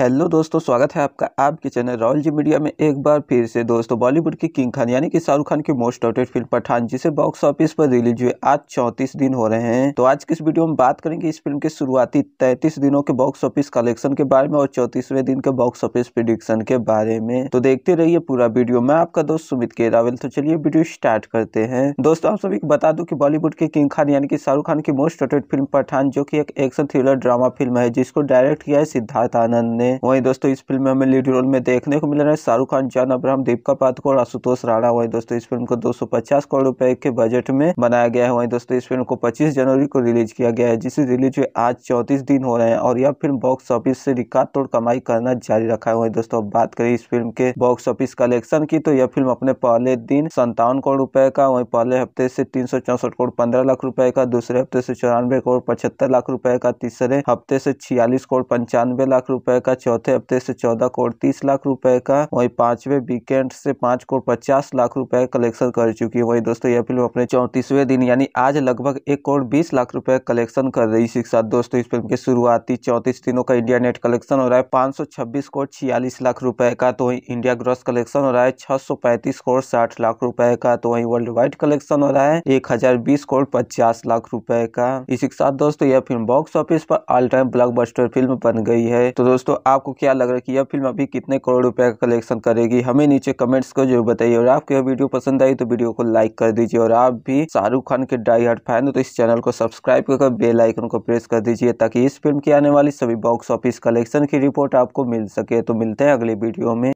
hello दोस्तों स्वागत है आपका आपके चैनल रॉयल जी मीडिया में एक बार फिर से दोस्तों बॉलीवुड की किंग खान यानी कि शाहरुख खान की मोस्ट वॉटेड फिल्म पठान जिसे बॉक्स ऑफिस पर रिलीज हुए आज 34 दिन हो रहे हैं तो आज की इस वीडियो में बात करेंगे इस फिल्म के शुरुआती 33 दिनों के बॉक्स ऑफिस कलेक्शन के बारे में और चौतीसवें दिन के बॉक्स ऑफिस प्रिडिक्शन के बारे में तो देखते रहिए पूरा वीडियो मैं आपका दोस्त सुमित के रावल तो चलिए वीडियो स्टार्ट करते हैं दोस्तों आप सभी को बता दू की बॉलीवुड के किंग खान यानी कि शाहरुख खान की मोस्ट वॉटेड फिल्म पठान जो की एक एक्शन थ्रिलर ड्रामा फिल्म है जिसको डायरेक्ट किया है सिद्धार्थ आनंद ने में वही दोस्तों इस फिल्म में हमें लीड रोल में देखने को मिल रहा है शाहरुख खान जान अब्राहम दीपिका पादुकोण और आशुतोष राणा वही दोस्तों इस फिल्म को पचास करोड़ रुपए के बजट में बनाया गया है वही दोस्तों इस फिल्म को पच्चीस जनवरी को रिलीज किया गया है जिसे रिलीज हुए आज चौतीस दिन हो रहे हैं और यह फिल्म बॉक्स ऑफिस से रिकॉर्ड तोड़ कमाई करना जारी रखा है वही दोस्तों अब बात करें इस फिल्म के बॉक्स ऑफिस कलेक्शन की तो यह फिल्म अपने पहले दिन संतावन करोड़ रुपए का वही पहले हफ्ते से तीन करोड़ पंद्रह लाख रुपए का दूसरे हफ्ते से चौरानवे करोड़ पचहत्तर लाख रुपए का तीसरे हफ्ते से छियालीस करोड़ पंचानवे लाख रुपए का चौथे हफ्ते से चौदह करोड़ तीस लाख रुपए का वही पांचवे वीकेंड से पांच करोड़ पचास लाख रुपए कलेक्शन कर चुकी है वही दोस्तों यह फिल्म अपने चौंतीसवें दिन यानी आज लगभग एक करोड़ बीस लाख रुपए कलेक्शन कर रही है साथ दोस्तों इस फिल्म के शुरुआती चौतीस दिनों का इंडिया नेट कलेक्शन हो रहा है पांच करोड़ छियालीस लाख रुपए का तो वही इंडिया ग्रॉस कलेक्शन हो रहा है छह करोड़ साठ लाख रुपए का तो वही वर्ल्ड वाइड कलेक्शन हो रहा है एक करोड़ पचास लाख रुपए का इसी के साथ दोस्तों यह फिल्म बॉक्स ऑफिस पर ऑल टाइम ब्लॉकबस्टर फिल्म बन गई है तो दोस्तों आपको क्या लग रहा है कि यह फिल्म अभी कितने करोड़ रुपए का कलेक्शन करेगी हमें नीचे कमेंट्स को जरूर बताइए और आपको यह वीडियो पसंद आई तो वीडियो को लाइक कर दीजिए और आप भी शाहरुख खान के ड्राई हार्ट फैन हो तो इस चैनल को सब्सक्राइब कर बेल आइकन को प्रेस कर दीजिए ताकि इस फिल्म की आने वाली सभी बॉक्स ऑफिस कलेक्शन की रिपोर्ट आपको मिल सके तो मिलते हैं अगले वीडियो में